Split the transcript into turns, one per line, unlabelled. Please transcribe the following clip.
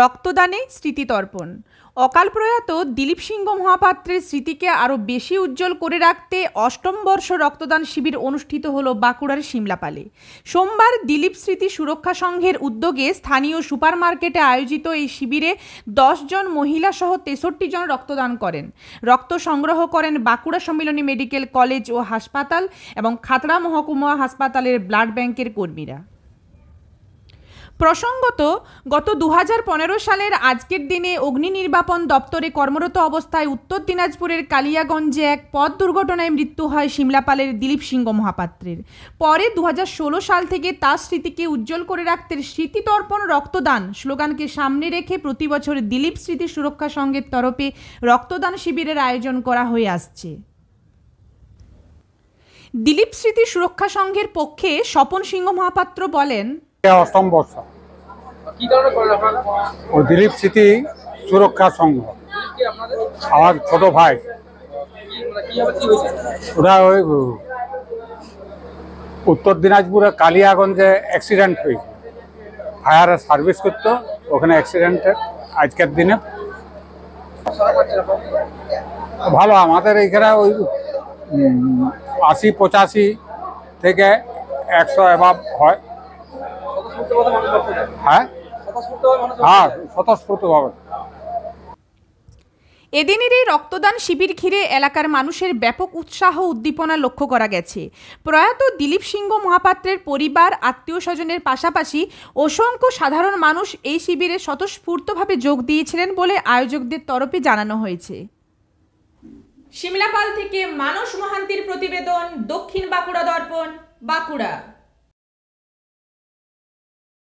রক্তদানে স্মৃতিতর্পণ অকাল প্রয়াত দিলীপ সিংহ মহাপাত্রের স্মৃতিকে আরও বেশি উজ্জ্বল করে রাখতে অষ্টম বর্ষ রক্তদান শিবির অনুষ্ঠিত হল বাঁকুড়ার সিমলাপালে সোমবার দিলীপ স্মৃতি সুরক্ষা সংঘের উদ্যোগে স্থানীয় সুপার মার্কেটে আয়োজিত এই শিবিরে জন মহিলা সহ তেষট্টি জন রক্তদান করেন রক্ত সংগ্রহ করেন বাঁকুড়া সম্মিলনী মেডিকেল কলেজ ও হাসপাতাল এবং খাতড়া মহকুমা হাসপাতালের ব্লাড ব্যাংকের কর্মীরা প্রসঙ্গত গত দু সালের আজকের দিনে অগ্নি নির্বাপন দপ্তরে কর্মরত অবস্থায় উত্তর দিনাজপুরের কালিয়াগঞ্জে এক পথ দুর্ঘটনায় মৃত্যু হয় সিমলাপালের দিলীপ সিংহ মহাপাত্রের পরে দু সাল থেকে তার স্মৃতিকে উজ্জ্বল করে রাখতে স্মৃতিতর্পণ রক্তদান স্লোগানকে সামনে রেখে প্রতি বছর দিলীপ স্মৃতি সুরক্ষা সংঘের তরফে রক্তদান শিবিরের আয়োজন করা হয়ে আসছে দিলীপ স্মৃতি সুরক্ষা সংঘের পক্ষে স্বপন সিংহ মহাপাত্র বলেন অসম্ভব ও দিলীপ
স্মৃতি সুরক্ষা সংঘ আমার ছোট ভাই মানে ওরা ওই উত্তর দিনাজপুরে কালিয়াগঞ্জে অ্যাক্সিডেন্ট হয়েছে ফায়ারে সার্ভিস করতো ওখানে অ্যাক্সিডেন্টের আজকের দিনে ভালো আমাদের এইখানে ওই আশি পঁচাশি থেকে একশো অ্যাভাব হয় হ্যাঁ
হ্যাঁ, এদিনের এই রক্তদান শিবির ঘিরে এলাকার মানুষের ব্যাপক উৎসাহ উদ্দীপনা লক্ষ্য করা গেছে প্রয়াত দিলীপ সিংহ মহাপাত্রের পরিবার আত্মীয় স্বজনের পাশাপাশি অসংখ্য সাধারণ মানুষ এই শিবিরে স্বতঃস্ফূর্তভাবে যোগ দিয়েছিলেন বলে আয়োজকদের তরফে জানানো হয়েছে সিমলাপাল থেকে মানস মহান্তির প্রতিবেদন দক্ষিণ বাঁকুড়া দর্পণ বাঁকুড়া